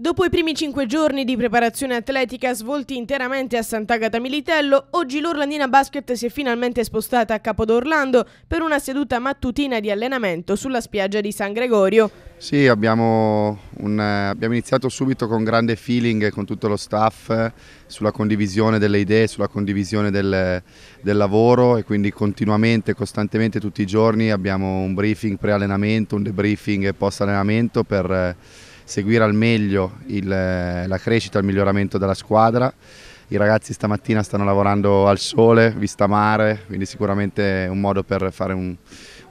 Dopo i primi cinque giorni di preparazione atletica svolti interamente a Sant'Agata Militello, oggi l'Orlandina Basket si è finalmente spostata a Capodorlando per una seduta mattutina di allenamento sulla spiaggia di San Gregorio. Sì, abbiamo, un, eh, abbiamo iniziato subito con grande feeling con tutto lo staff sulla condivisione delle idee, sulla condivisione del, del lavoro e quindi continuamente, costantemente tutti i giorni abbiamo un briefing pre-allenamento, un debriefing post-allenamento per seguire al meglio il, la crescita e il miglioramento della squadra. I ragazzi stamattina stanno lavorando al sole, vista mare, quindi sicuramente è un modo per fare un, un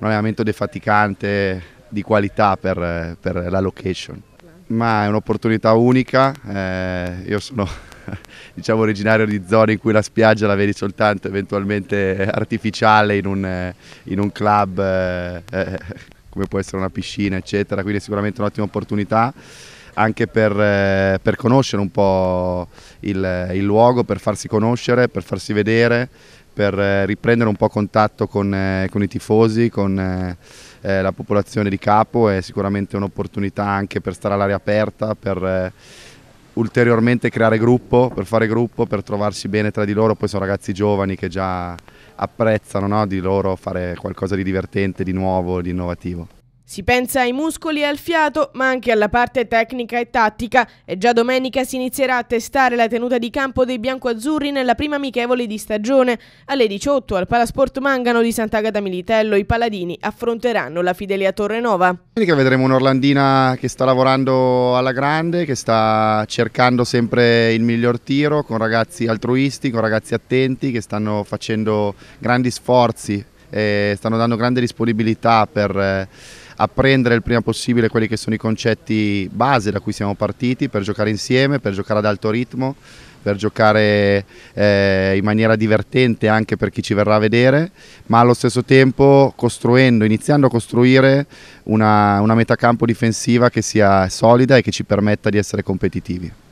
allenamento defaticante di qualità per, per la location. Ma è un'opportunità unica, eh, io sono diciamo originario di zone in cui la spiaggia la vedi soltanto eventualmente artificiale in un, eh, in un club eh, eh come può essere una piscina, eccetera, quindi è sicuramente un'ottima opportunità anche per, eh, per, conoscere un po' il, il, luogo, per farsi conoscere, per farsi vedere, per eh, riprendere un po' contatto con, eh, con i tifosi, con eh, la popolazione di capo, è sicuramente un'opportunità anche per stare all'aria aperta, per ulteriormente creare gruppo, per fare gruppo, per trovarsi bene tra di loro, poi sono ragazzi giovani che già apprezzano no? di loro fare qualcosa di divertente, di nuovo, di innovativo. Si pensa ai muscoli e al fiato, ma anche alla parte tecnica e tattica e già domenica si inizierà a testare la tenuta di campo dei biancoazzurri nella prima amichevole di stagione. Alle 18 al Palasport Mangano di Sant'Agata Militello i Paladini affronteranno la Fidelia Torrenova. Domenica vedremo un'Orlandina che sta lavorando alla grande, che sta cercando sempre il miglior tiro con ragazzi altruisti, con ragazzi attenti che stanno facendo grandi sforzi e stanno dando grande disponibilità per eh, apprendere il prima possibile quelli che sono i concetti base da cui siamo partiti per giocare insieme, per giocare ad alto ritmo, per giocare eh, in maniera divertente anche per chi ci verrà a vedere, ma allo stesso tempo costruendo, iniziando a costruire una, una metacampo difensiva che sia solida e che ci permetta di essere competitivi.